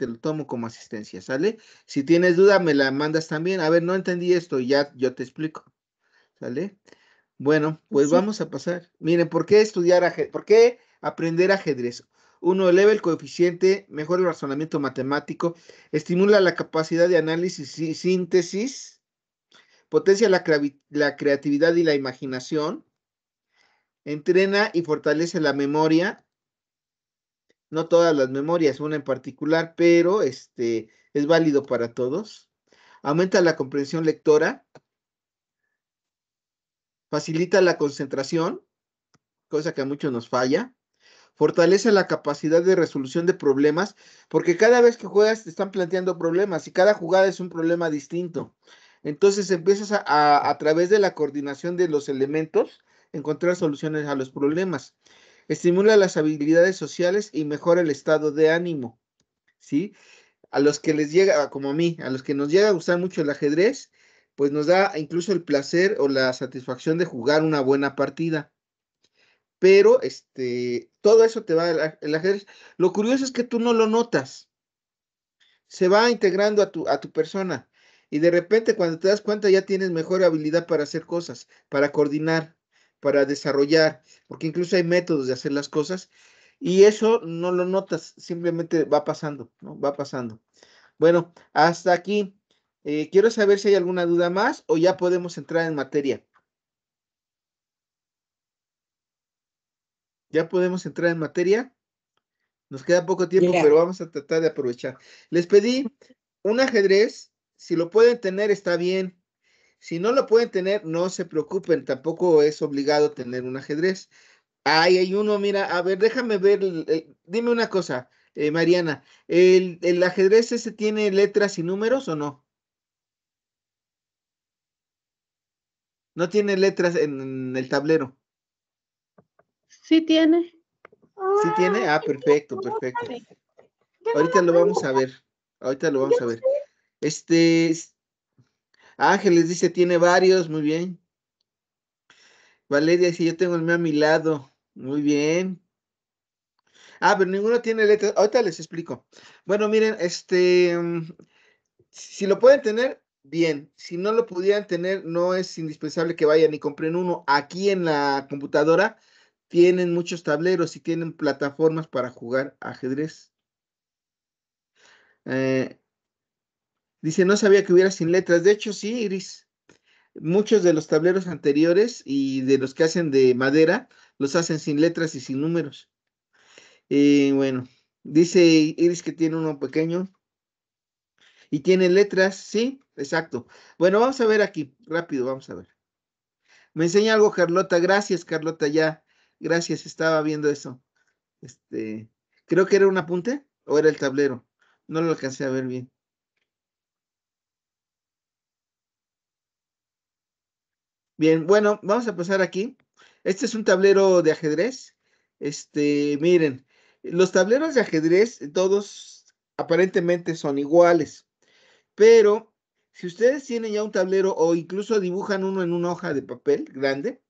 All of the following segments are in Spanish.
te lo tomo como asistencia, ¿sale? Si tienes duda, me la mandas también. A ver, no entendí esto, ya yo te explico, ¿sale? Bueno, pues vamos a pasar. Miren, ¿por qué estudiar ajedrez? ¿Por qué aprender ajedrez? Uno, eleva el coeficiente, mejora el razonamiento matemático, estimula la capacidad de análisis y síntesis, potencia la creatividad y la imaginación, entrena y fortalece la memoria, no todas las memorias, una en particular, pero este, es válido para todos. Aumenta la comprensión lectora. Facilita la concentración, cosa que a muchos nos falla. Fortalece la capacidad de resolución de problemas, porque cada vez que juegas te están planteando problemas y cada jugada es un problema distinto. Entonces empiezas a, a, a través de la coordinación de los elementos, encontrar soluciones a los problemas estimula las habilidades sociales y mejora el estado de ánimo, ¿sí? A los que les llega, ah, como a mí, a los que nos llega a gustar mucho el ajedrez, pues nos da incluso el placer o la satisfacción de jugar una buena partida. Pero, este, todo eso te va el, ajedrez. Lo curioso es que tú no lo notas. Se va integrando a a tu persona. Y de repente, cuando te das cuenta, ya tienes mejor habilidad para hacer cosas, para coordinar, para desarrollar, porque incluso hay métodos de hacer las cosas y eso no lo notas, simplemente va pasando, ¿no? Va pasando. Bueno, hasta aquí. Eh, quiero saber si hay alguna duda más o ya podemos entrar en materia. Ya podemos entrar en materia. Nos queda poco tiempo, pero vamos a tratar de aprovechar. Les pedí un ajedrez. Si lo pueden tener, está bien. Si no lo pueden tener, no se preocupen, tampoco es obligado tener un ajedrez. Ahí hay uno, mira, a ver, déjame ver, eh, dime una cosa, eh, Mariana, ¿el, ¿el ajedrez ese tiene letras y números o no? No tiene letras en, el tablero. Sí tiene. ¿Sí ah, tiene? Ah, perfecto, perfecto. Ahorita lo vamos a ver. Ahorita lo vamos a ver. Este, Ángeles dice, tiene varios, muy bien. Valeria dice, yo tengo el mío a mi lado, muy bien. Ah, pero ninguno tiene letras. Ahorita les explico. Bueno, miren, este, mm, si lo pueden tener, bien. Si no lo pudieran tener, no es indispensable que vayan y compren uno. Aquí en la computadora tienen muchos tableros y tienen plataformas para jugar ajedrez. Eh, Dice, no sabía que hubiera sin letras. De hecho, sí, Iris. Muchos de los tableros anteriores y de los que hacen de madera, los hacen sin letras y sin números. Y eh, bueno, dice Iris que tiene uno pequeño. Y tiene letras, sí, exacto. Bueno, vamos a ver aquí, rápido, vamos a ver. Me enseña algo Carlota, gracias Carlota, ya, gracias, estaba viendo eso. Este, creo que era un apunte o era el tablero, no lo alcancé a ver bien. Bien, bueno, vamos a pasar aquí. Este es un tablero de ajedrez. Este, miren, los tableros de ajedrez eh, todos aparentemente son iguales, pero si ustedes tienen ya un tablero o incluso dibujan uno en una hoja de papel grande,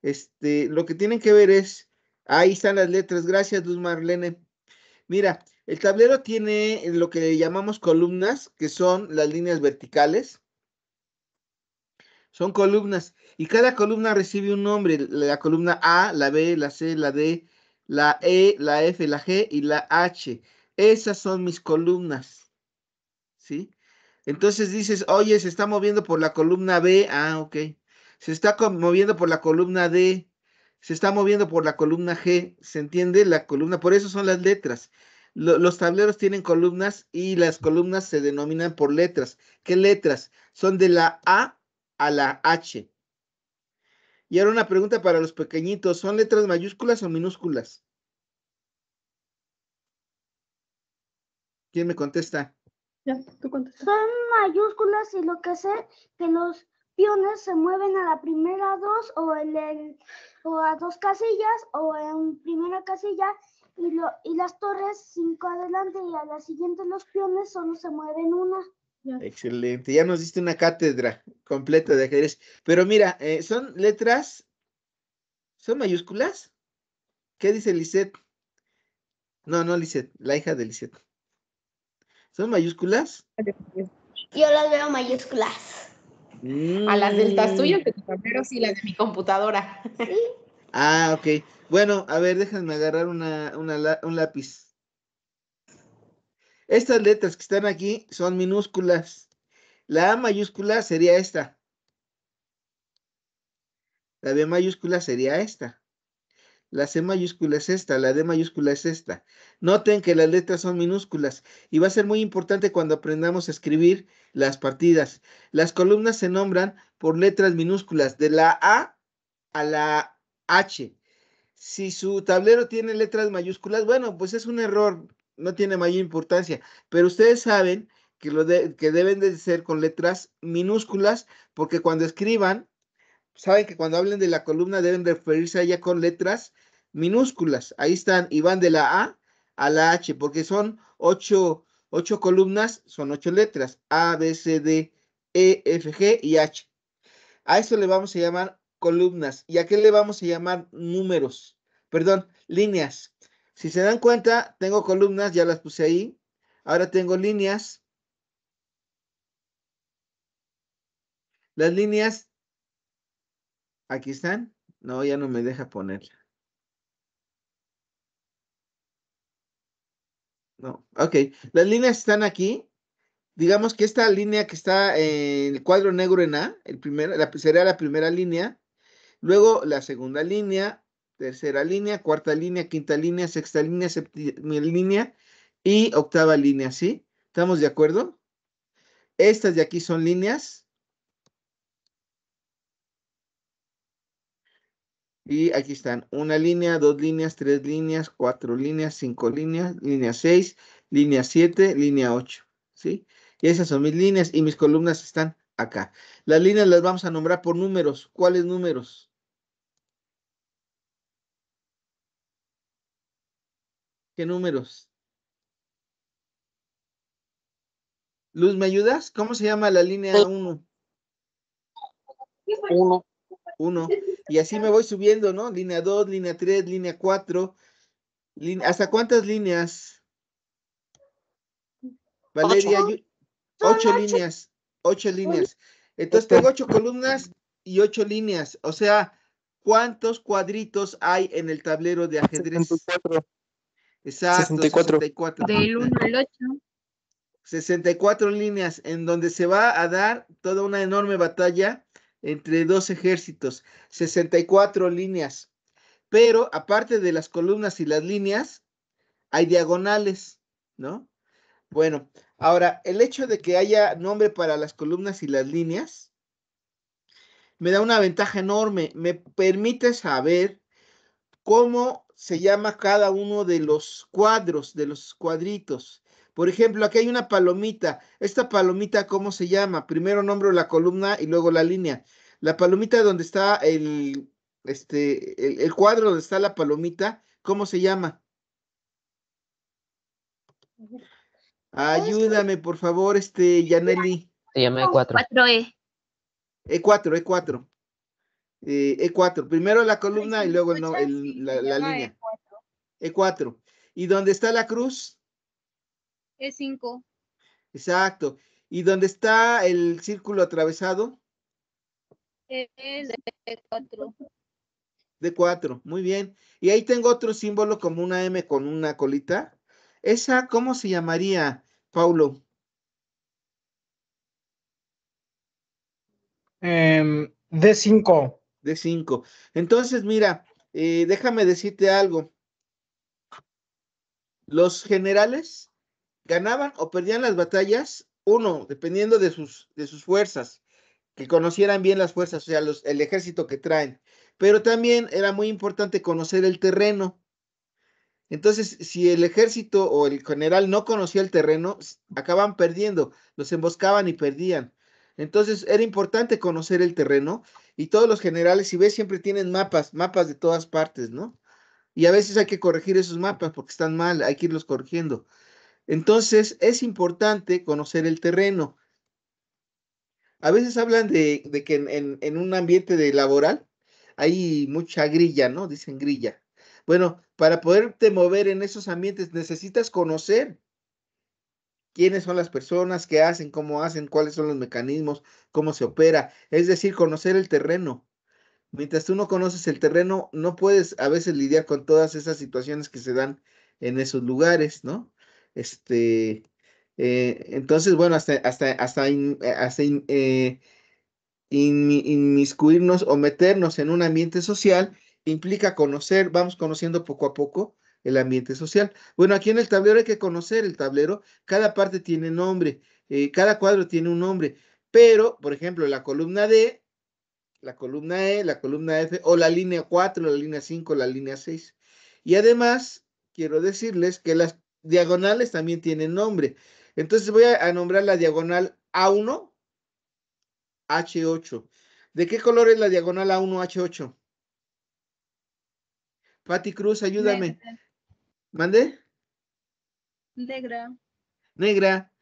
este, lo que tienen que ver es, ahí están las letras, gracias Luz Marlene. Mira, el tablero tiene lo que llamamos columnas, que son las líneas verticales, son columnas y cada columna recibe un nombre. La columna A, la B, la C, la D, la E, la F, la G y la H. Esas son mis columnas. ¿Sí? Entonces dices, oye, se está moviendo por la columna B. Ah, ok. Se está moviendo por la columna D. Se está moviendo por la columna G. ¿Se entiende? La columna. Por eso son las letras los tableros tienen columnas y las columnas se denominan por letras. ¿Qué letras? Son de la A a la H. Y ahora una pregunta para los pequeñitos. ¿Son letras mayúsculas o minúsculas? ¿Quién me contesta? Ya, tú Son mayúsculas y lo que sé que los piones se mueven a la primera dos o, en el, o a dos casillas o en primera casilla y, lo, y las torres cinco adelante y a la siguiente los piones solo se mueven una. Excelente, ya nos diste una cátedra completa de ajedrez. Pero mira, eh, son letras, son mayúsculas. ¿Qué dice Lisette? No, no Lisette, la hija de Lisette. ¿Son mayúsculas? Yo las veo mayúsculas. Mm. A las del tuyo, que tu sí, las de mi computadora. Ah, ok. Bueno, a ver, déjenme agarrar un lápiz. Estas letras que están aquí son minúsculas. La A mayúscula sería esta. La B mayúscula sería esta. La C mayúscula es esta, la D mayúscula es esta. Noten que las letras son minúsculas y va a ser muy importante cuando aprendamos a escribir las partidas. Las columnas se nombran por letras minúsculas, de la A a la H. Si su tablero tiene letras mayúsculas, bueno, pues es un error no tiene mayor importancia, pero ustedes saben que, lo que deben de ser con letras minúsculas, porque cuando escriban, saben que cuando hablen de la columna deben referirse a ella con letras minúsculas. Ahí están, y van de la A a la H, porque son ocho, ocho columnas, son ocho letras, A, B, C, D, E, F, G y H. A eso le vamos a llamar columnas. ¿Y a qué le vamos a llamar números? Perdón, líneas. Si se dan cuenta, tengo columnas, ya las puse ahí. Ahora tengo líneas. Las líneas, aquí están. No, ya no me deja ponerla. No, ok. Las líneas están aquí. Digamos que esta línea que está en el cuadro negro en A, el sería la primera línea. Luego la segunda línea, tercera línea, cuarta línea, quinta línea, sexta línea, séptima línea y octava línea, ¿sí? ¿Estamos de acuerdo? Estas de aquí son líneas. Y aquí están, una línea, dos líneas, tres líneas, cuatro líneas, cinco líneas, línea seis, línea siete, línea ocho, ¿sí? Y esas son mis líneas y mis columnas están acá. Las líneas las vamos a nombrar por números. ¿Cuáles números? ¿Qué números? Luz, ¿me ayudas? ¿Cómo se llama la línea 1? 1. 1. Y así me voy subiendo, ¿no? Línea 2, línea 3, línea 4. ¿Hasta cuántas líneas? Valeria, ocho, líneas. Ocho líneas. Entonces este tengo ocho columnas y ocho líneas. O sea, ¿cuántos cuadritos hay en el tablero de ajedrez? 74. Exacto, 64. 1 al 8. 64 líneas en donde se va a dar toda una enorme batalla entre dos ejércitos. 64 líneas. Pero aparte de las columnas y las líneas, hay diagonales, ¿no? Bueno, ahora, el hecho de que haya nombre para las columnas y las líneas me da una ventaja enorme. Me permite saber cómo se llama cada uno de los cuadros, de los cuadritos. Por ejemplo, aquí hay una palomita. Esta palomita, ¿cómo se llama? Primero nombro la columna y luego la línea. La palomita donde está el, este, el, cuadro donde está la palomita, ¿cómo se llama? Ayúdame, por favor, este, Yaneli. Se llama E4. E4, E4. E4, eh, e primero la columna y luego la, línea. E4. E ¿Y dónde está la cruz? E5. Exacto. ¿Y dónde está el círculo atravesado? E4. E D4, muy bien. Y ahí tengo otro símbolo como una M con una colita. ¿Esa cómo se llamaría, Paulo? Em, D5 de cinco... Entonces, mira, eh, déjame decirte algo. Los generales ganaban o perdían las batallas, uno, dependiendo de sus, de sus fuerzas, que conocieran bien las fuerzas, o sea, el ejército que traen. Pero también era muy importante conocer el terreno. Entonces, si el ejército o el general no conocía el terreno, Acaban perdiendo, los emboscaban y perdían. Entonces, era importante conocer el terreno y todos los generales, si ves, siempre tienen mapas, mapas de todas partes, ¿no? Y a veces hay que corregir esos mapas porque están mal, hay que irlos corrigiendo. Entonces, es importante conocer el terreno. A veces hablan de, que en, en, un ambiente de laboral hay mucha grilla, ¿no? Dicen grilla. Bueno, para poderte mover en esos ambientes necesitas conocer quiénes son las personas, qué hacen, cómo hacen, cuáles son los mecanismos, cómo se opera. Es decir, conocer el terreno. Mientras tú no conoces el terreno, no puedes a veces lidiar con todas esas situaciones que se dan en esos lugares, ¿no? Este, eh, entonces, bueno, hasta, hasta, hasta, eh, eh, inmiscuirnos o meternos en un ambiente social implica conocer, vamos conociendo poco a poco, el ambiente social. Bueno, aquí en el tablero hay que conocer el tablero. Cada parte tiene nombre, eh, cada cuadro tiene un nombre. Pero, por ejemplo, la columna D, la columna E, la columna F, o la línea 4, la línea 5, la línea 6. Y además, quiero decirles que las diagonales también tienen nombre. Entonces voy a, nombrar la diagonal A1, H8. ¿De qué color es la diagonal A1, H8? Pati Cruz, ayúdame. ¿Mande? Negra. Negra.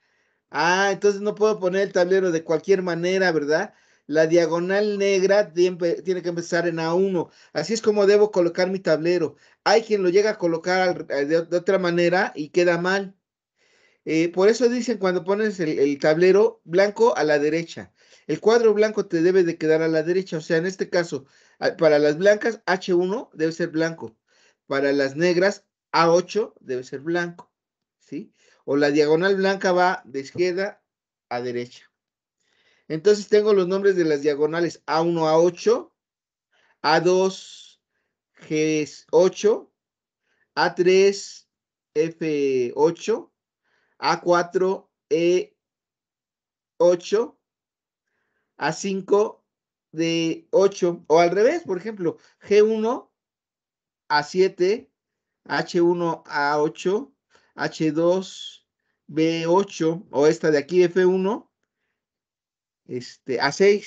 Ah, entonces no puedo poner el tablero de cualquier manera, ¿verdad? La diagonal negra tiene que empezar en A1. Así es como debo colocar mi tablero. Hay quien lo llega a colocar de otra manera y queda mal. Eh, por eso dicen cuando pones el, el, tablero blanco a la derecha. El cuadro blanco te debe de quedar a la derecha. O sea, en este caso, para las blancas, H1 debe ser blanco. Para las negras, a8 debe ser blanco, ¿sí? O la diagonal blanca va de izquierda a derecha. Entonces tengo los nombres de las diagonales A1, A8, A2, G8, A3, F8, A4, E8, A5, D8, o al revés, por ejemplo, G1, A7, H1A8, H2B8 o esta de aquí F1 este, A6,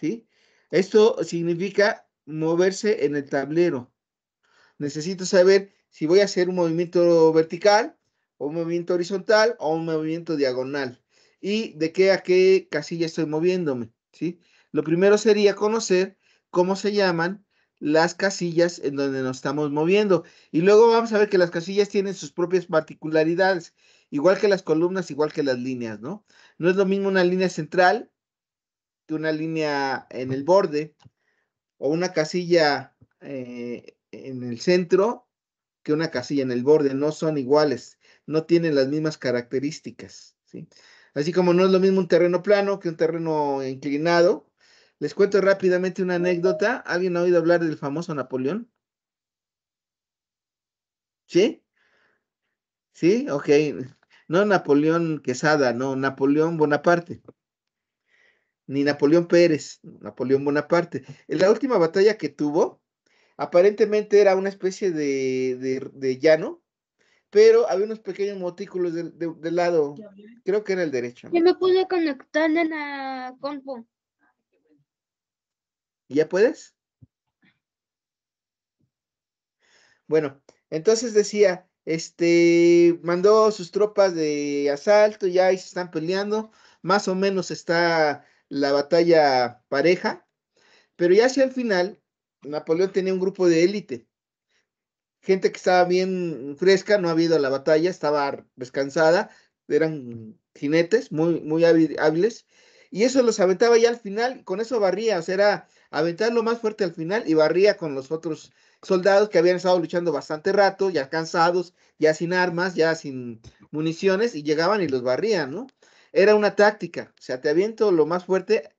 ¿sí? Esto significa moverse en el tablero. Necesito saber si voy a hacer un movimiento vertical o un movimiento horizontal o un movimiento diagonal y de qué a qué casilla estoy moviéndome, ¿sí? Lo primero sería conocer cómo se llaman las casillas en donde nos estamos moviendo. Y luego vamos a ver que las casillas tienen sus propias particularidades, igual que las columnas, igual que las líneas, ¿no? No es lo mismo una línea central que una línea en el borde o una casilla eh, en el centro que una casilla en el borde. No son iguales, no tienen las mismas características, ¿sí? Así como no es lo mismo un terreno plano que un terreno inclinado, les cuento rápidamente una anécdota. ¿Alguien ha oído hablar del famoso Napoleón? ¿Sí? ¿Sí? Ok. No Napoleón Quesada, no, Napoleón Bonaparte. Ni Napoleón Pérez, Napoleón Bonaparte. En la última batalla que tuvo, aparentemente era una especie de, llano, pero había unos pequeños motículos del lado, creo que era el derecho. Yo me pude conectar en la compu. ¿Ya puedes? Bueno, entonces decía, este, mandó sus tropas de asalto, ya ahí se están peleando, más o menos está la batalla pareja, pero ya hacia el final, Napoleón tenía un grupo de élite, gente que estaba bien fresca, no había ido a la batalla, estaba descansada, eran jinetes muy, muy hábiles, y eso los aventaba ya al final, con eso barría, o sea, era lo más fuerte al final y barría con los otros soldados que habían estado luchando bastante rato, ya cansados, ya sin armas, ya sin municiones, y llegaban y los barrían, ¿no? Era una táctica, o sea, te aviento lo más fuerte,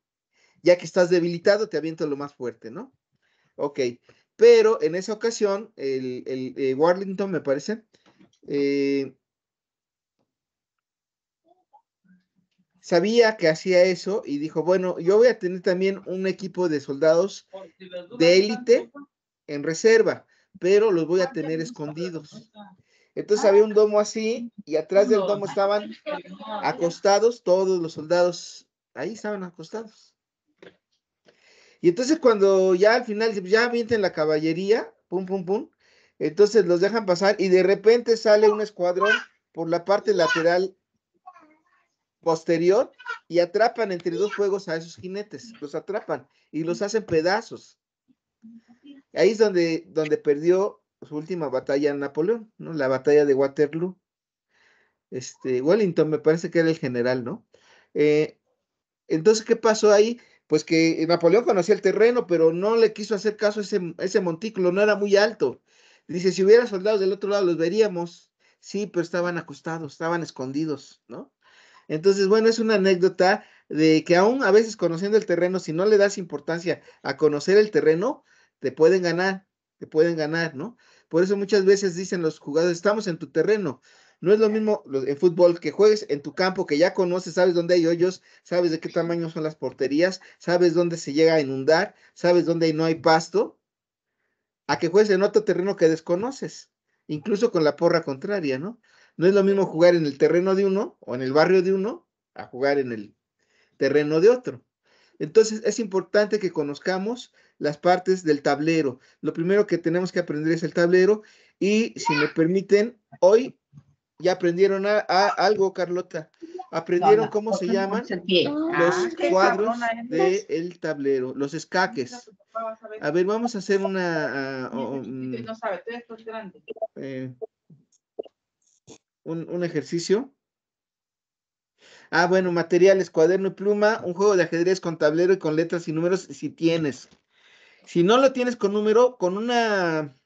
ya que estás debilitado, te aviento lo más fuerte, ¿no? Ok, pero en esa ocasión, el, el eh, Warlington, me parece, eh, sabía que hacía eso y dijo, bueno, yo voy a tener también un equipo de soldados de élite en reserva, pero los voy a tener escondidos. Entonces había un domo así y atrás del domo estaban acostados todos los soldados, ahí estaban acostados. Y entonces cuando ya al final ya vienen la caballería, pum, pum, pum, entonces los dejan pasar y de repente sale un escuadrón por la parte lateral posterior y atrapan entre dos fuegos a esos jinetes, los atrapan y los hacen pedazos. Ahí es donde, donde perdió su última batalla Napoleón, ¿no? La batalla de Waterloo. Este, Wellington me parece que era el general, ¿no? Eh, entonces, ¿qué pasó ahí? Pues que Napoleón conocía el terreno, pero no le quiso hacer caso ese, a ese montículo, no era muy alto. Dice, si hubiera soldados del otro lado, los veríamos. Sí, pero estaban acostados, estaban escondidos, ¿no? Entonces, bueno, es una anécdota de que aún a veces conociendo el terreno, si no le das importancia a conocer el terreno, te pueden ganar, te pueden ganar, ¿no? Por eso muchas veces dicen los jugadores, estamos en tu terreno. No es lo mismo en fútbol que juegues en tu campo, que ya conoces, sabes dónde hay hoyos, sabes de qué tamaño son las porterías, sabes dónde se llega a inundar, sabes dónde no hay pasto, a que juegues en otro terreno que desconoces, incluso con la porra contraria, ¿no? No es lo mismo jugar en el terreno de uno o en el barrio de uno a jugar en el terreno de otro. Entonces es importante que conozcamos las partes del tablero. Lo primero que tenemos que aprender es el tablero y si me permiten, hoy ya aprendieron a, algo, Carlota. Aprendieron cómo se llaman ah, los cuadros del tablero, los escaques. Pues, a ver, vamos a hacer una... Ah, este un, ejercicio. Ah, bueno, materiales, cuaderno y pluma, un juego de ajedrez con tablero y con letras y números, si tienes. Si no lo tienes con número, con una,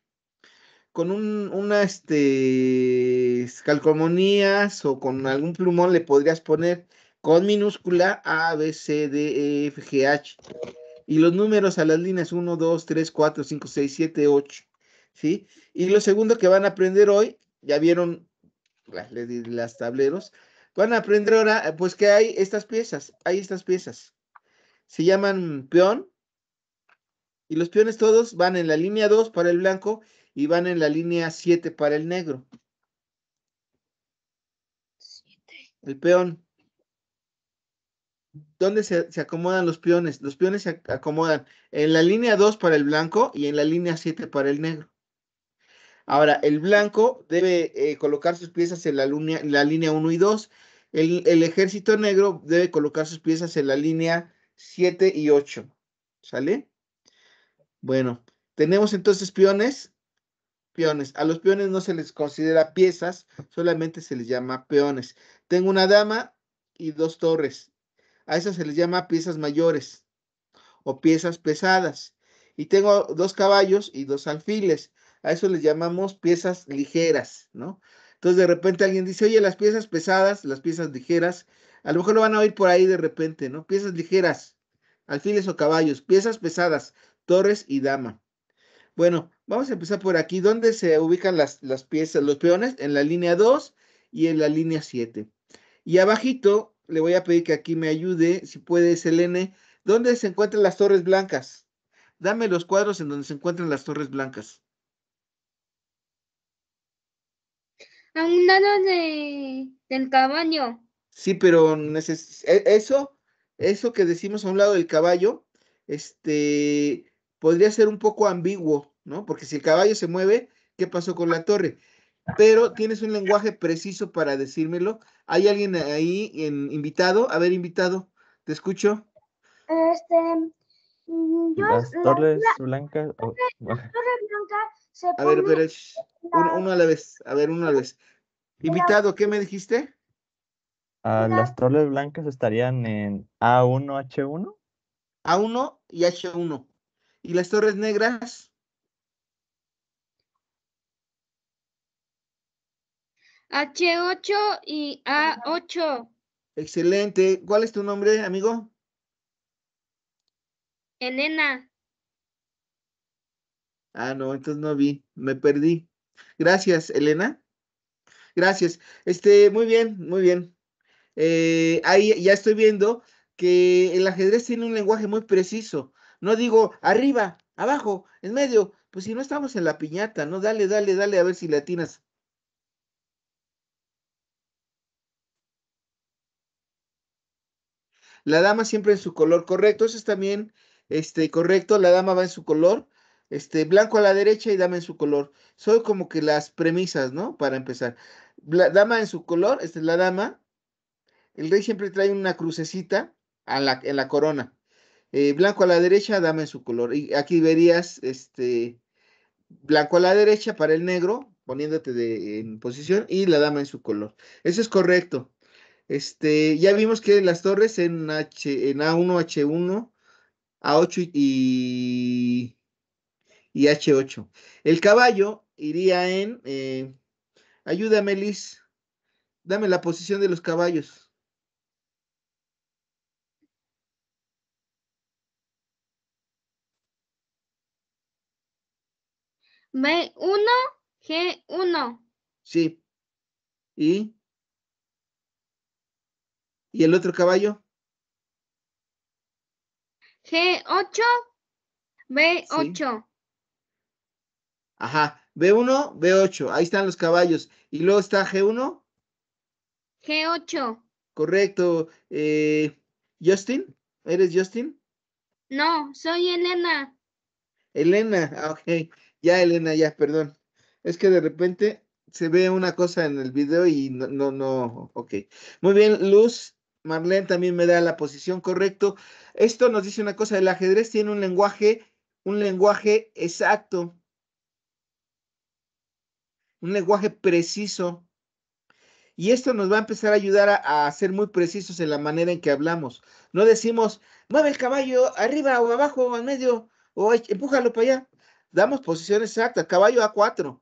con un, una, este, calcomanías o con algún plumón le podrías poner con minúscula A, B, C, D, E, F, G, H. Y los números a las líneas 1, 2, 3, 4, 5, 6, 7, 8. ¿Sí? Y lo segundo que van a aprender hoy, ya vieron las di las tableros, van a aprender ahora, eh, pues que hay estas piezas, hay estas piezas. Se llaman peón, y los peones todos van en la línea 2 para el blanco y van en la línea 7 para el negro. El peón. ¿Dónde se, se, acomodan los peones? Los peones se acomodan en la línea 2 para el blanco y en la línea 7 para el negro. Ahora, el blanco debe eh, colocar sus piezas en la, línea 1 y 2. El, el, ejército negro debe colocar sus piezas en la línea 7 y 8. ¿Sale? Bueno, tenemos entonces peones. Peones. A los peones no se les considera piezas, solamente se les llama peones. Tengo una dama y dos torres. A esas se les llama piezas mayores o piezas pesadas. Y tengo dos caballos y dos alfiles a eso le llamamos piezas ligeras, ¿no? Entonces de repente alguien dice, oye, las piezas pesadas, las piezas ligeras, a lo mejor lo van a oír por ahí de repente, ¿no? Piezas ligeras, alfiles o caballos, piezas pesadas, torres y dama. Bueno, vamos a empezar por aquí. ¿Dónde se ubican las, las piezas, los peones? En la línea 2 y en la línea 7. Y abajito le voy a pedir que aquí me ayude, si puede, Selene. ¿Dónde se encuentran las torres blancas? Dame los cuadros en donde se encuentran las torres blancas. a un lado de, del caballo. Sí, pero e-, eso, eso que decimos a un lado del caballo, este, podría ser un poco ambiguo, ¿no? Porque si el caballo se mueve, ¿qué pasó con la torre? Pero tienes un lenguaje preciso para decírmelo. ¿Hay alguien ahí en, invitado? A ver, invitado, te escucho. Este, mm, yo, las torres blancas. Las torres blancas a ver, uno, a la vez, a ver, uno a la vez. Invitado, ¿qué me dijiste? Ah, las torres blancas estarían en A1H1. A1 y H1. ¿Y las torres negras? H8 y A8. Excelente. ¿Cuál es tu nombre, amigo? Elena. Ah, no, entonces no vi, me perdí. Gracias, Elena. Gracias. Este, muy bien, muy bien. Eh, ahí ya estoy viendo que el ajedrez tiene un lenguaje muy preciso. No digo arriba, abajo, en medio. Pues si no estamos en la piñata, ¿no? Dale, dale, dale, a ver si latinas. La dama siempre en su color correcto, eso es también este, correcto. La dama va en su color este, blanco a la derecha y dame en su color. Son como que las premisas, ¿no? Para empezar. dama en su color, esta es la dama. El rey siempre trae una crucecita en la corona. Eh, blanco a la derecha, dame en su color. Y aquí verías, este, blanco a la derecha para el negro, poniéndote en posición, y la dama en su color. Eso es correcto. Este, ya vimos que las torres en, H, en A1, H1, A8 y y H8. El caballo iría en... Eh, ayúdame, Liz. Dame la posición de los caballos. B1, G1. Sí. ¿Y? ¿Y el otro caballo? G8, B8. Ajá. B1, B8. Ahí están los caballos. Y luego está G1. G8. Correcto. Eh, Justin, ¿eres Justin? No, soy Elena. Elena, ah, ok. Ya, Elena, ya, perdón. Es que de repente se ve una cosa en el video y no, no, ok. Muy bien, Luz, Marlene también me da la posición correcto. Esto nos dice una cosa, el ajedrez tiene un lenguaje, un lenguaje exacto un lenguaje preciso. Y esto nos va a empezar a ayudar a, ser muy precisos en la manera en que hablamos. No decimos, mueve el caballo arriba o abajo o al medio o empújalo para allá. Damos posición exacta, caballo A4,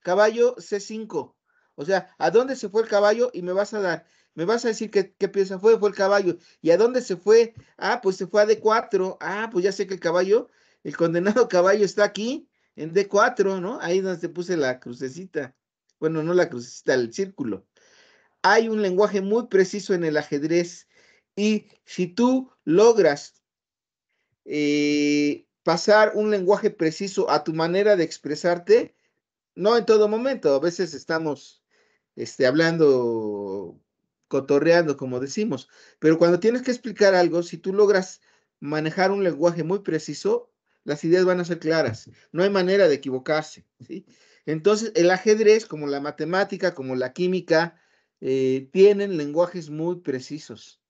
caballo C5. O sea, ¿a dónde se fue el caballo? Y me vas a dar, me vas a decir que qué pieza fue, fue el caballo. ¿Y a dónde se fue? Ah, pues se fue a D4. Ah, pues ya sé que el caballo, el condenado caballo está aquí en D4, ¿no? Ahí donde puse la crucecita. Bueno, no la crucecita, el círculo. Hay un lenguaje muy preciso en el ajedrez y si tú logras eh, pasar un lenguaje preciso a tu manera de expresarte, no en todo momento, a veces estamos este, hablando, cotorreando, como decimos, pero cuando tienes que explicar algo, si tú logras manejar un lenguaje muy preciso, las ideas van a ser claras, no hay manera de equivocarse. Entonces, el ajedrez, como la matemática, como la química, eh, tienen lenguajes muy precisos.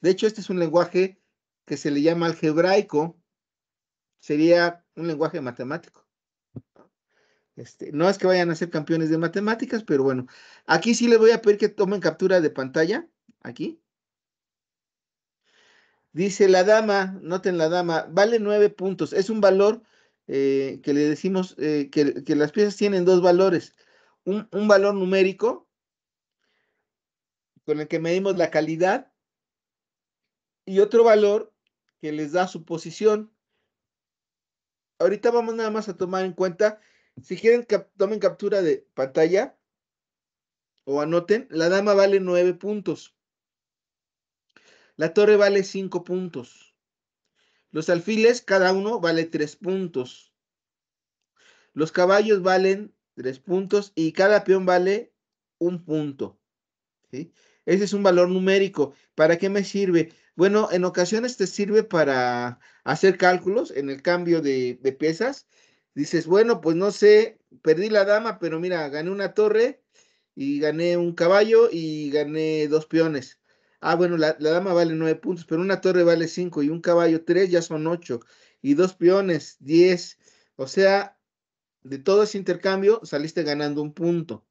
De hecho, este es un lenguaje que se le llama algebraico, sería un lenguaje matemático. no este, es que vayan a ser campeones de matemáticas, pero bueno, aquí sí les voy a pedir que tomen captura de pantalla, aquí, Dice la dama, noten la dama, vale nueve puntos. Es un valor eh, que le decimos eh, que, las piezas tienen dos valores. Un, valor numérico con el que medimos la calidad y otro valor que les da su posición. Ahorita vamos nada más a tomar en cuenta, si quieren tomen captura de pantalla o anoten, la dama vale nueve puntos. La torre vale cinco puntos. Los alfiles, cada uno vale 3 puntos. Los caballos valen 3 puntos y cada peón vale un punto. Ese es un valor numérico. ¿Para qué me sirve? Bueno, en ocasiones te sirve para hacer cálculos en el cambio de, de piezas. Dices, bueno, pues no sé, perdí la dama, pero mira, gané una torre y gané un caballo y gané dos peones. Ah, bueno, la, dama vale nueve puntos, pero una torre vale 5 y un caballo tres, ya son ocho. y dos peones diez. O sea, de todo ese intercambio saliste ganando un punto.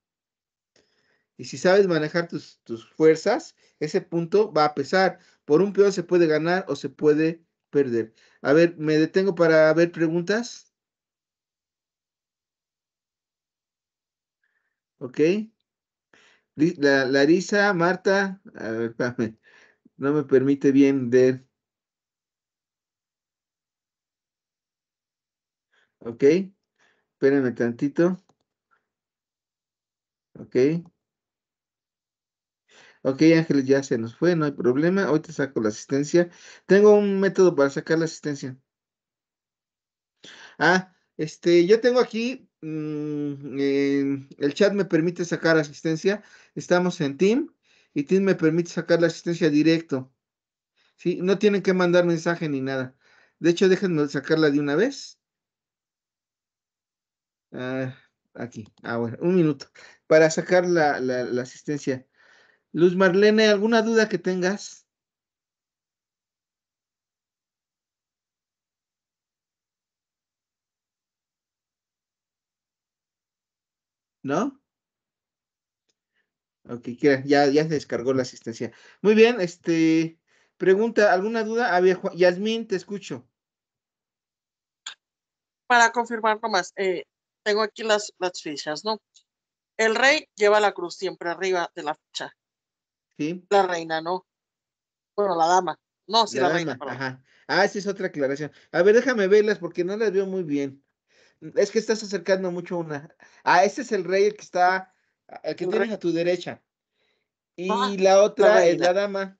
Y si sabes manejar tus, tus, fuerzas, ese punto va a pesar. Por un peón se puede ganar o se puede perder. A ver, me detengo para ver preguntas. Ok. La, Larisa, Marta, a ver, espérame, no me permite bien ver. Ok, espérame tantito. Ok. Ok, Ángeles ya se nos fue, no hay problema. Hoy te saco la asistencia. Tengo un método para sacar la asistencia. Ah, este, yo tengo aquí Mm, eh, el chat me permite sacar asistencia. Estamos en Team y Team me permite sacar la asistencia directo. ¿Sí? No tienen que mandar mensaje ni nada. De hecho, déjenme sacarla de una vez. Ah, aquí. Ah, bueno, un minuto. Para sacar la asistencia. Luz Marlene, ¿alguna duda que tengas? ¿No? Ok, ya, ya se descargó la asistencia. Muy bien, este, pregunta, ¿alguna duda? A Yasmín, te escucho. Para confirmar nomás, eh, tengo aquí las, las fichas, ¿no? El rey lleva la cruz siempre arriba de la ficha. Sí. La reina, ¿no? Bueno, la dama. No, sí, la, reina. Ajá. Ah, esa es otra aclaración. A ver, déjame verlas porque no las veo muy bien. Es que estás acercando mucho una. Ah, este es el rey, el que está, el que tienes a tu derecha. Ah, y la otra es eh, la dama.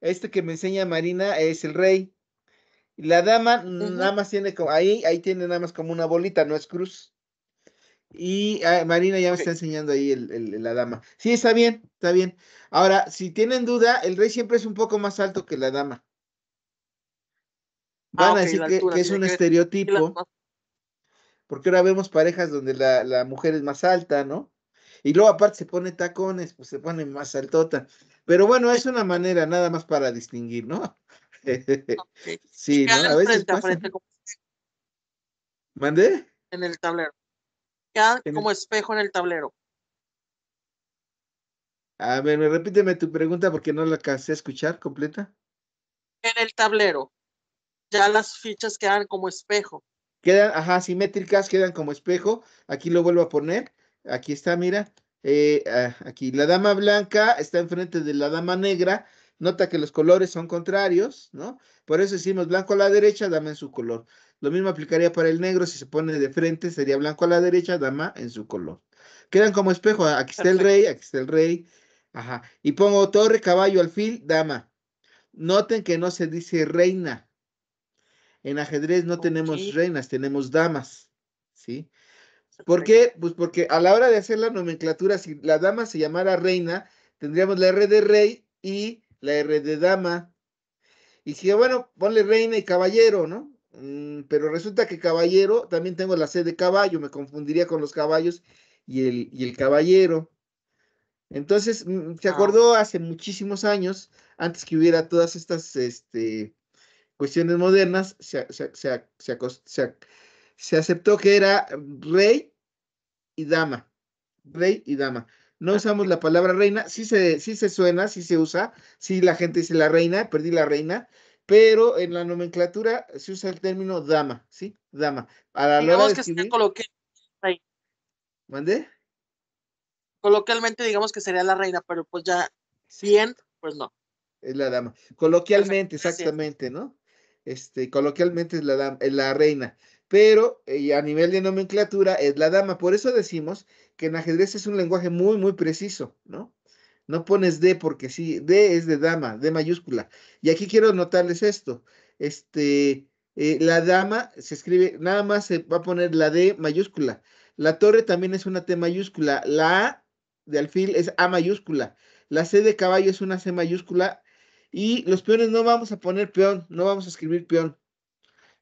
Este que me enseña Marina es el rey. Y la dama nada más tiene como, ahí, ahí tiene nada más como una bolita, no es cruz. Y ah, Marina ya me está enseñando ahí la dama. Sí, está bien, está bien. Ahora, si tienen duda, el rey siempre es un poco más alto que la dama. Ah, Van a decir que, es un estereotipo porque ahora vemos parejas donde la, mujer es más alta, ¿no? Y luego aparte se pone tacones, pues se pone más altota. Pero bueno, es una manera nada más para distinguir, ¿no? sí, ¿no? A veces ¿Mandé? En el tablero. Queda como espejo en el tablero. A ver, repíteme tu pregunta porque no la alcancé escuchar completa. En el tablero. Ya las fichas quedan como espejo. Quedan, ajá, simétricas, quedan como espejo. Aquí lo vuelvo a poner. Aquí está, mira. Eh, ah, aquí la dama blanca está enfrente de la dama negra. Nota que los colores son contrarios, ¿no? Por eso decimos blanco a la derecha, dama en su color. Lo mismo aplicaría para el negro, si se pone de frente sería blanco a la derecha, dama en su color. Quedan como espejo, ah, aquí está el rey, aquí está el rey, ajá. Y pongo torre, caballo, alfil, dama. Noten que no se dice reina, en ajedrez no tenemos reinas, tenemos damas, ¿sí? ¿Por qué? Pues porque a la hora de hacer la nomenclatura, si la dama se llamara reina, tendríamos la R de rey y la R de dama. Y si, bueno, ponle reina y caballero, ¿no? Mm, pero resulta que caballero, también tengo la C de caballo, me confundiría con los caballos y el, y el caballero. Entonces, mm, se ah. acordó hace muchísimos años, antes que hubiera todas estas, este, cuestiones modernas, se, se, aceptó que era rey y dama. Rey y dama. No ah, usamos la palabra reina, sí se, sí se suena, sí se usa, sí la gente dice la reina, perdí la reina, pero en la nomenclatura se usa el término dama, ¿sí? Dama. A digamos que escribir, se ¿Mande? Coloquialmente digamos que sería la reina, pero pues ya bien, pues no. Es la dama. Coloquialmente, exactamente, ¿no? este, coloquialmente es la, la reina, pero eh, a nivel de nomenclatura es la dama. Por eso decimos que en ajedrez es un lenguaje muy, muy preciso, ¿no? No pones D porque sí, D es de dama, D mayúscula. Y aquí quiero notarles esto. Este, eh, la dama se escribe, nada más se va a poner la D mayúscula. La torre también es una T mayúscula. La A de alfil es A mayúscula. La C de caballo es una C mayúscula y los peones no vamos a poner peón, no vamos a escribir peón.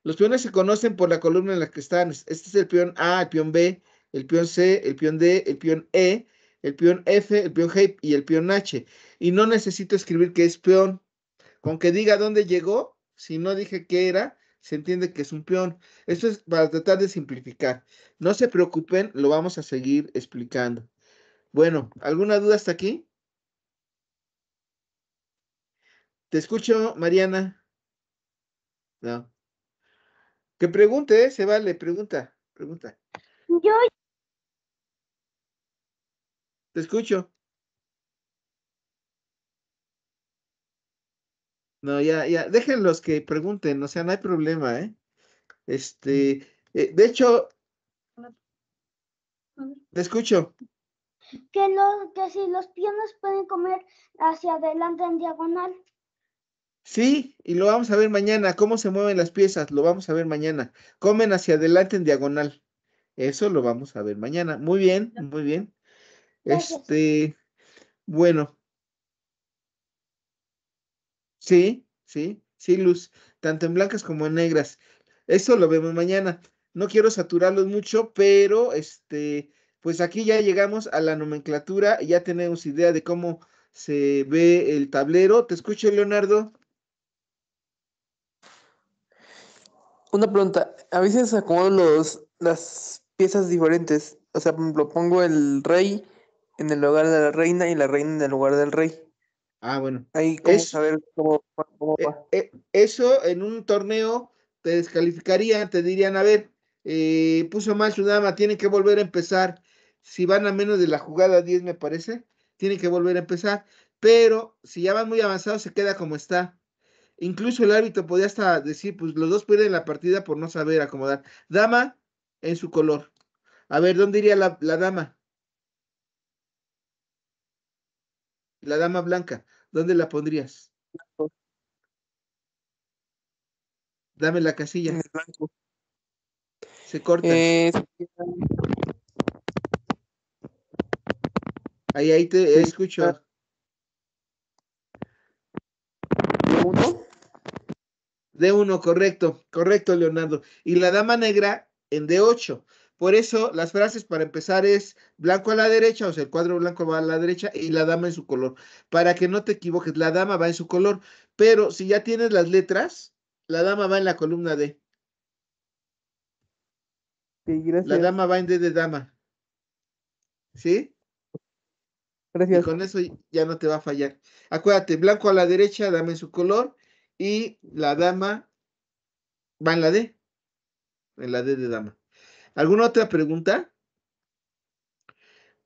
Los peones se conocen por la columna en la que están. Este es el peón A, el peón B, el peón C, el peón D, el peón E, el peón F, el peón G y el peón H. Y no necesito escribir que es peón. Con que diga dónde llegó, si no dije qué era, se entiende que es un peón. Esto es para tratar de simplificar. No se preocupen, lo vamos a seguir explicando. Bueno, ¿alguna duda hasta aquí? Te escucho, Mariana. No. Que pregunte, ¿eh? se vale, pregunta, pregunta. Yo. Te escucho. No, ya, ya, déjenlos que pregunten, o sea, no hay problema, ¿eh? Este, eh, de hecho, te escucho. Que, no, que si los pies pueden comer hacia adelante en diagonal. Sí, y lo vamos a ver mañana. ¿Cómo se mueven las piezas? Lo vamos a ver mañana. Comen hacia adelante en diagonal. Eso lo vamos a ver mañana. Muy bien, muy bien. Este, bueno. Sí, sí, sí, Luz. Tanto en blancas como en negras. Eso lo vemos mañana. No quiero saturarlos mucho, pero este, pues aquí ya llegamos a la nomenclatura. Ya tenemos idea de cómo se ve el tablero. Te escucho, Leonardo. Una pregunta, a veces acomodo los, las piezas diferentes. O sea, por ejemplo, pongo el rey en el lugar de la reina y la reina en el lugar del rey. Ah, bueno. Ahí eso, cómo, e, e, eso en un torneo te descalificaría, te dirían, a ver, eh, puso mal su dama, tiene que volver a empezar. Si van a menos de la jugada 10, me parece, tiene que volver a empezar. Pero si ya van muy avanzados, se queda como está. Incluso el árbitro podía hasta decir, pues los dos pierden la partida por no saber acomodar. Dama en su color. A ver, ¿dónde iría la, dama? La dama blanca, ¿dónde la pondrías? Dame la casilla. Se corta. Eh, ahí, ahí te escucho d 1 correcto, correcto, Leonardo. Y la dama negra en D8. Por eso las frases para empezar es blanco a la derecha, o sea, el cuadro blanco va a la derecha y la dama en su color. Para que no te equivoques, la dama va en su color, pero si ya tienes las letras, la dama va en la columna D. La dama va en D de dama. ¿Sí? Gracias. Y con eso ya no te va a fallar. Acuérdate, blanco a la derecha, dama en su color y la dama va en la D, en la D de dama. ¿Alguna otra pregunta?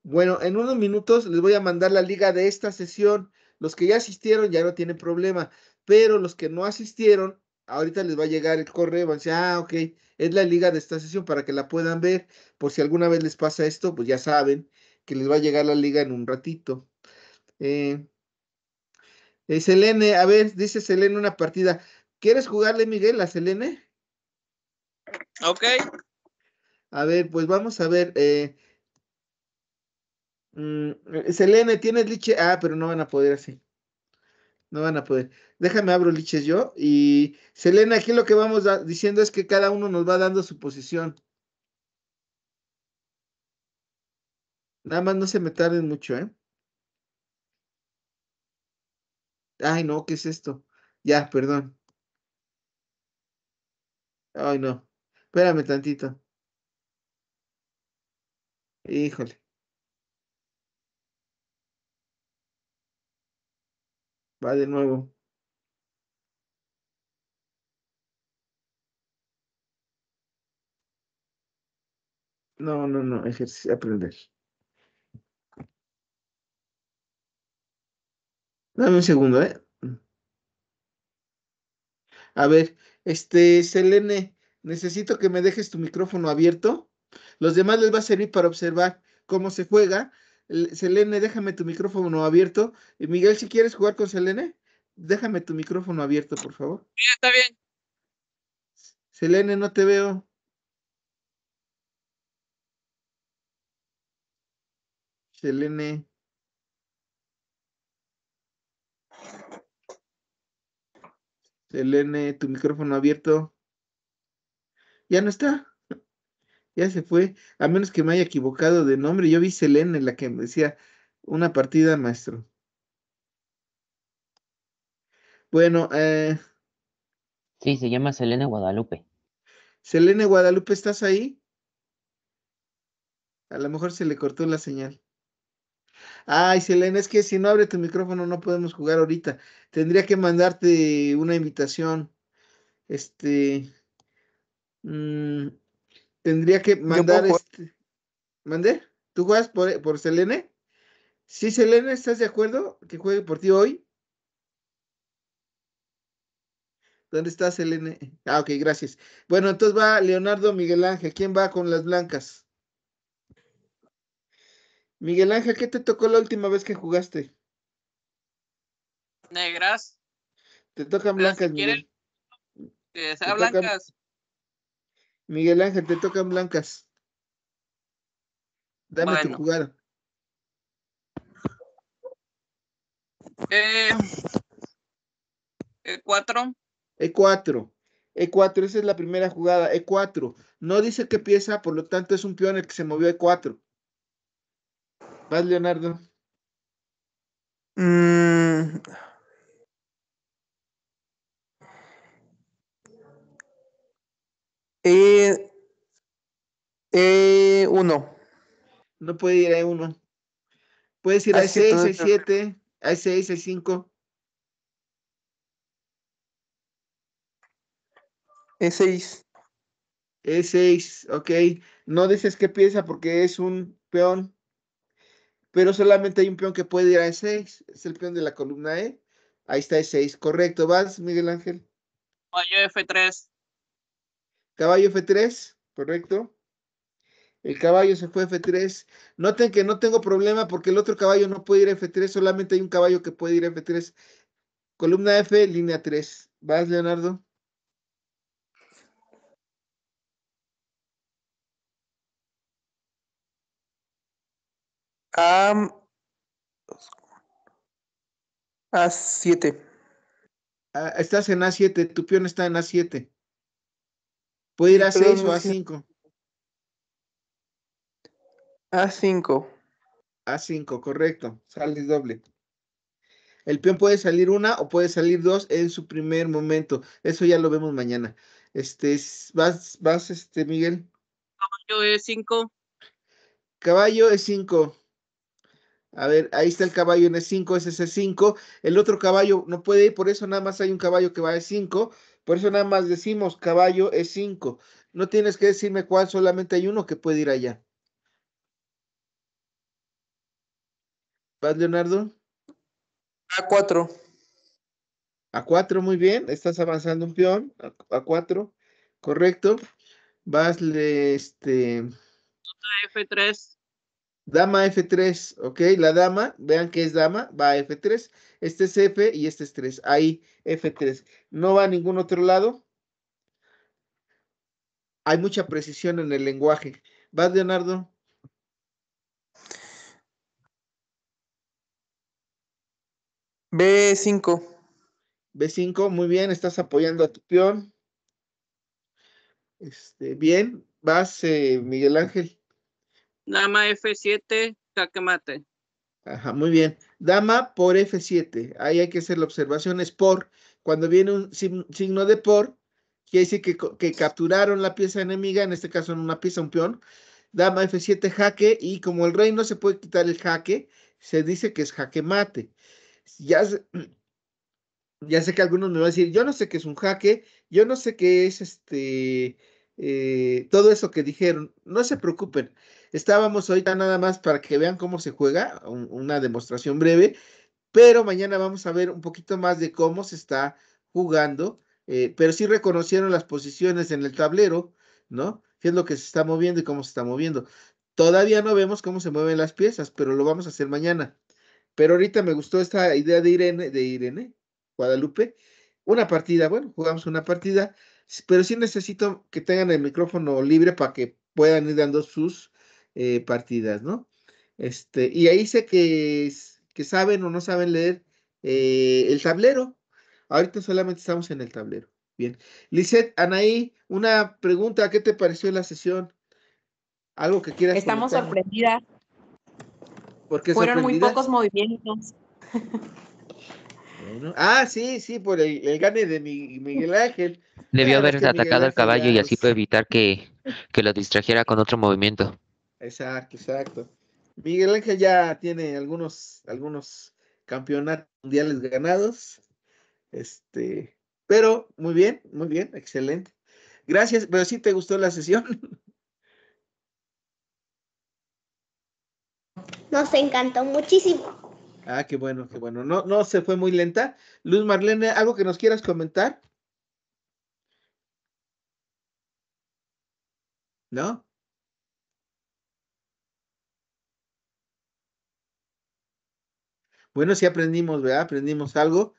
Bueno, en unos minutos les voy a mandar la liga de esta sesión. Los que ya asistieron ya no tienen problema, pero los que no asistieron, ahorita les va a llegar el correo, van a decir, ah, ok, es la liga de esta sesión para que la puedan ver. Por si alguna vez les pasa esto, pues ya saben que les va a llegar la liga en un ratito. Eh, eh, Selene, a ver, dice Selene una partida. ¿Quieres jugarle, Miguel, a Selene? Ok. A ver, pues vamos a ver. Eh, mm, eh, Selene, ¿tienes liche? Ah, pero no van a poder así. No van a poder. Déjame abro liches yo. Y Selene, aquí lo que vamos diciendo es que cada uno nos va dando su posición. Nada más no se me tarden mucho, ¿eh? Ay, no, ¿qué es esto? Ya, perdón. Ay, no. Espérame tantito. Híjole. Va de nuevo. No, no, no, ejercicio, aprender. Dame un segundo, ¿eh? A ver, este, Selene, necesito que me dejes tu micrófono abierto. Los demás les va a servir para observar cómo se juega. Selene, déjame tu micrófono abierto. Miguel, si quieres jugar con Selene, déjame tu micrófono abierto, por favor. está bien. Selene, no te veo. Selene. Selene, tu micrófono abierto. Ya no está. Ya se fue. A menos que me haya equivocado de nombre. Yo vi Selene, la que me decía una partida, maestro. Bueno, eh. Sí, se llama Selene Guadalupe. Selene Guadalupe, ¿estás ahí? A lo mejor se le cortó la señal. Ay, Selena, es que si no abre tu micrófono no podemos jugar ahorita. Tendría que mandarte una invitación. Este. Mm, tendría que mandar este. ¿Mandé? ¿Tú juegas por, por Selene? Sí, Selene, ¿estás de acuerdo que juegue por ti hoy? ¿Dónde está Selene? Ah, ok, gracias. Bueno, entonces va Leonardo Miguel Ángel. ¿Quién va con las blancas? Miguel Ángel, ¿qué te tocó la última vez que jugaste? Negras. Te tocan blancas, Miguel. blancas. Miguel Ángel, te tocan blancas. Dame tu jugada. E4. E4. E4, esa es la primera jugada. E4. No dice qué pieza, por lo tanto es un peón el que se movió E4. Vas, Leonardo. e Eh, eh No puede ir a 1 Puedes ir a 6, a 7, a 6, a 5. E6. E6, ok. No dices qué pieza porque es un peón pero solamente hay un peón que puede ir a E6, es el peón de la columna E. Ahí está E6, correcto. ¿Vas, Miguel Ángel? Caballo F3. Caballo F3, correcto. El caballo se fue a F3. Noten que no tengo problema porque el otro caballo no puede ir a F3, solamente hay un caballo que puede ir a F3. Columna F, línea 3. ¿Vas, Leonardo? a. 7 ah, Estás en A7, tu peón está en A7. Puede ir a 6 o a 5. A5. A5, correcto. Sale doble. El peón puede salir una o puede salir dos en su primer momento. Eso ya lo vemos mañana. Este, vas, vas, este, Miguel. Caballo E5. Caballo E5. A ver, ahí está el caballo en E5, es e 5 El otro caballo no puede ir, por eso nada más hay un caballo que va a e E5. Por eso nada más decimos caballo E5. No tienes que decirme cuál, solamente hay uno que puede ir allá. ¿Vas, Leonardo? A4. A4, muy bien. Estás avanzando un peón. A4, correcto. Vas, este... F3. Dama F3, ¿ok? La dama, vean que es dama, va a F3. Este es F y este es 3. Ahí, F3. No va a ningún otro lado. Hay mucha precisión en el lenguaje. ¿Vas, Leonardo? B5. B5, muy bien, estás apoyando a tu peón. Este, bien, vas, eh, Miguel Ángel. Dama F7, jaque mate. Ajá, muy bien. Dama por F7. Ahí hay que hacer la observación. Es por. Cuando viene un signo de por, quiere decir que, que capturaron la pieza enemiga, en este caso en una pieza, un peón. Dama F7, jaque. Y como el rey no se puede quitar el jaque, se dice que es jaque mate. Ya, ya sé que algunos me van a decir, yo no sé qué es un jaque, yo no sé qué es este, eh, todo eso que dijeron. No se preocupen. Estábamos ahorita nada más para que vean cómo se juega, una demostración breve, pero mañana vamos a ver un poquito más de cómo se está jugando, eh, pero sí reconocieron las posiciones en el tablero, ¿no? Qué es lo que se está moviendo y cómo se está moviendo. Todavía no vemos cómo se mueven las piezas, pero lo vamos a hacer mañana. Pero ahorita me gustó esta idea de Irene, de Irene Guadalupe. Una partida, bueno, jugamos una partida, pero sí necesito que tengan el micrófono libre para que puedan ir dando sus eh, partidas, ¿no? Este, y ahí sé que, que saben o no saben leer eh, el tablero. Ahorita solamente estamos en el tablero. Bien. Lisette, Anaí, una pregunta, ¿qué te pareció la sesión? Algo que quieras Estamos sorprendidas. Fueron muy pocos movimientos. Ah, sí, sí, por el, gane de mi, Miguel Ángel. Debió haber atacado al caballo y así fue evitar que, que lo distrajera con otro movimiento. Exacto, exacto. Miguel Ángel ya tiene algunos, algunos campeonatos mundiales ganados. Este, pero muy bien, muy bien, excelente. Gracias, pero si te gustó la sesión. Nos encantó muchísimo. Ah, qué bueno, qué bueno. No, no se fue muy lenta. Luz Marlene, ¿algo que nos quieras comentar? ¿No? Bueno, sí aprendimos, ¿verdad? Aprendimos algo.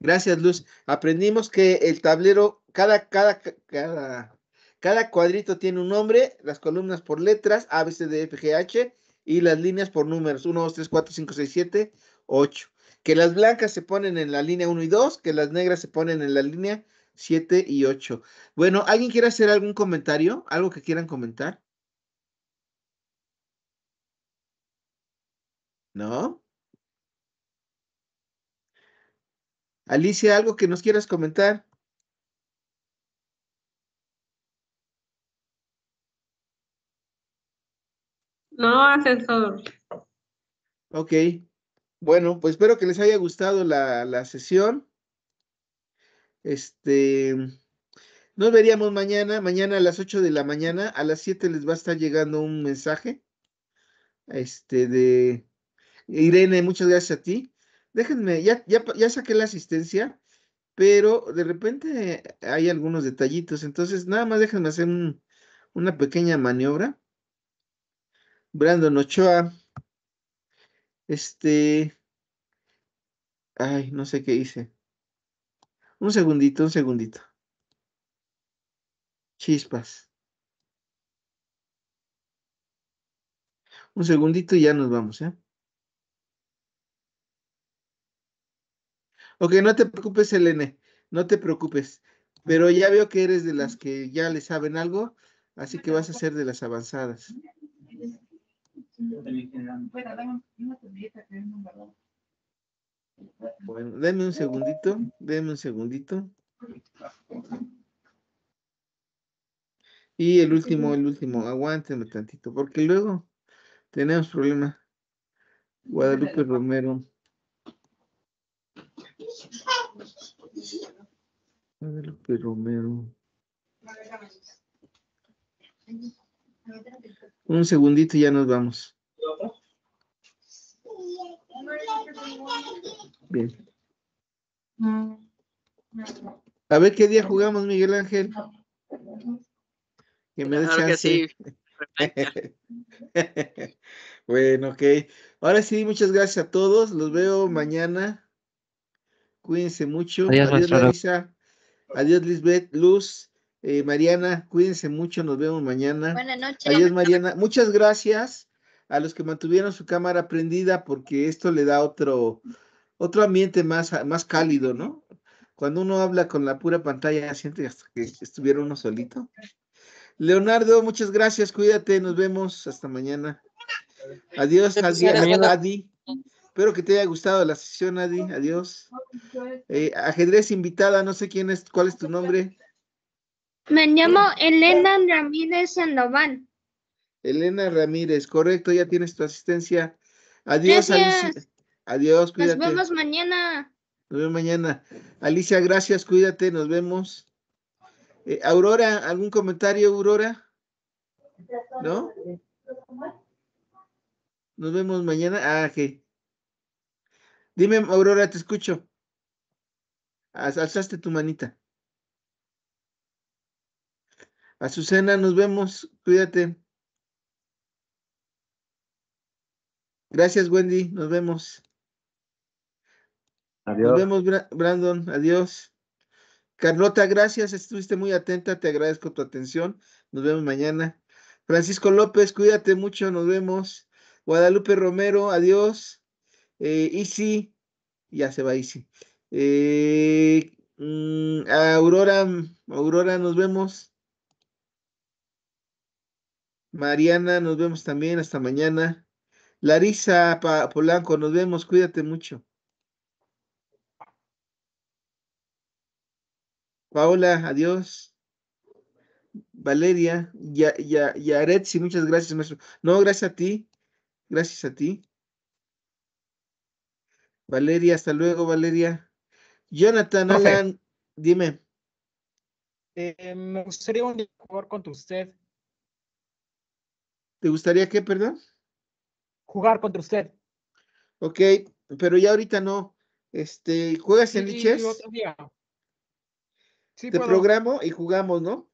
Gracias, Luz. Aprendimos que el tablero, cada, cada, cada, cada cuadrito tiene un nombre, las columnas por letras, A, B, C, D, F, G, H, y las líneas por números, 1, 2, 3, 4, 5, 6, 7, 8. Que las blancas se ponen en la línea 1 y 2, que las negras se ponen en la línea 7 y 8. Bueno, ¿alguien quiere hacer algún comentario? ¿Algo que quieran comentar? ¿No? Alicia, ¿algo que nos quieras comentar? No, asesor. Ok. Bueno, pues espero que les haya gustado la, sesión. Este, nos veríamos mañana, mañana a las 8 de la mañana, a las 7 les va a estar llegando un mensaje. Este de Irene, muchas gracias a ti déjenme, ya, ya, saqué la asistencia, pero de repente hay algunos detallitos, entonces nada más déjenme hacer una pequeña maniobra. Brandon Ochoa, este, ay, no sé qué hice. Un segundito, un segundito. Chispas. Un segundito y ya nos vamos, ¿eh? Ok, no te preocupes, Elene, no te preocupes. Pero ya veo que eres de las que ya le saben algo, así que vas a ser de las avanzadas. Bueno, denme un segundito, denme un segundito. Y el último, el último, aguántenme tantito, porque luego tenemos problema. Guadalupe Romero. Un segundito y ya nos vamos. Bien. A ver qué día jugamos, Miguel Ángel. Que me que bueno, ok. Ahora sí, muchas gracias a todos. Los veo mañana Cuídense mucho. Adiós, Luisa. Adiós, Lisbeth, Luz, eh, Mariana. Cuídense mucho. Nos vemos mañana. Buenas noches. Adiós, Mariana. Muchas gracias a los que mantuvieron su cámara prendida porque esto le da otro, otro ambiente más, más cálido, ¿no? Cuando uno habla con la pura pantalla, siente hasta que estuviera uno solito. Leonardo, muchas gracias, cuídate, nos vemos hasta mañana. Adiós, adiós, Adi. Espero que te haya gustado la sesión, Adi. Adiós. Eh, ajedrez invitada, no sé quién es, cuál es tu nombre. Me eh, llamo eh, Elena Ramírez Sandoval. Elena Ramírez, correcto, ya tienes tu asistencia. Adiós, Alicia. Adiós, cuídate. Nos vemos mañana. Nos vemos mañana. Alicia, gracias, cuídate, nos vemos. Aurora, ¿algún comentario, Aurora? ¿No? Nos vemos mañana. Ah, Dime, Aurora, te escucho. Alzaste tu manita. Azucena, nos vemos. Cuídate. Gracias, Wendy. Nos vemos. Adiós. Nos vemos, Brandon. Adiós. Carlota, gracias. Estuviste muy atenta. Te agradezco tu atención. Nos vemos mañana. Francisco López, cuídate mucho. Nos vemos. Guadalupe Romero, adiós. Eh, Easy, ya se va Easy. Eh, mm, Aurora, Aurora, nos vemos. Mariana, nos vemos también, hasta mañana. Larisa Polanco, nos vemos, cuídate mucho. Paola, adiós. Valeria, ya, ya, ya, Aretsi, muchas gracias, No, gracias a ti, gracias a ti. Valeria, hasta luego, Valeria. Jonathan, Alan, dime. Eh, me gustaría jugar contra usted. ¿Te gustaría qué, perdón? Jugar contra usted. Ok, pero ya ahorita no. Este, ¿juegas en sí, Sí, Te programo y jugamos, ¿no?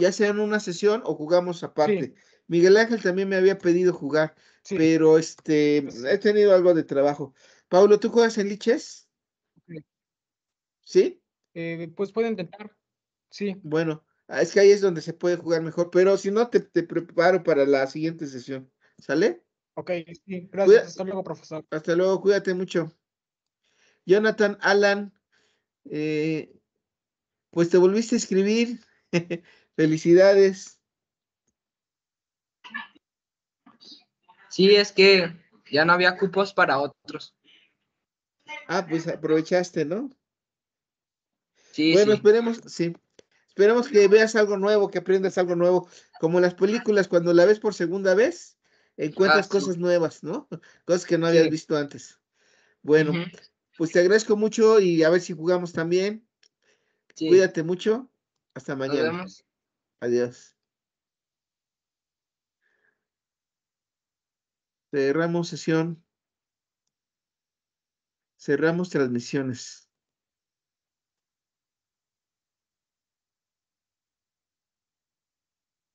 Ya sea en una sesión o jugamos aparte. Miguel Ángel también me había pedido jugar, pero este pues he tenido algo de trabajo. Pablo, ¿tú juegas en liches? ¿Sí? Eh, pues puedo intentar, sí. Bueno, ah, es que ahí es donde se puede jugar mejor, pero si no, te, preparo para la siguiente sesión. ¿Sale? Ok, sí, gracias. hasta luego, profesor. Hasta luego, cuídate mucho. Jonathan, Alan, eh, pues te volviste a escribir. Felicidades. Sí, es que ya no había cupos para otros. Ah, pues aprovechaste, ¿no? Sí. Bueno, esperemos, sí. Esperemos que veas algo nuevo, que aprendas algo nuevo. Como las películas, cuando la ves por segunda vez, encuentras ah, cosas nuevas, ¿no? Cosas que no habías visto antes. Bueno, pues te agradezco mucho y a ver si jugamos también. Cuídate mucho. Hasta mañana. Adiós. Cerramos sesión. Cerramos transmisiones.